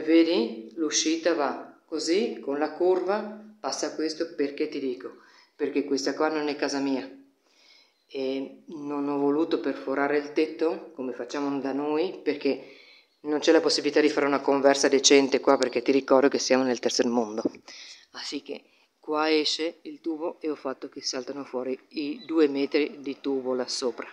Come vedi l'uscita va così con la curva, passa questo perché ti dico, perché questa qua non è casa mia e non ho voluto perforare il tetto come facciamo da noi perché non c'è la possibilità di fare una conversa decente qua perché ti ricordo che siamo nel terzo mondo. Así che qua esce il tubo e ho fatto che saltano fuori i due metri di tubo là sopra.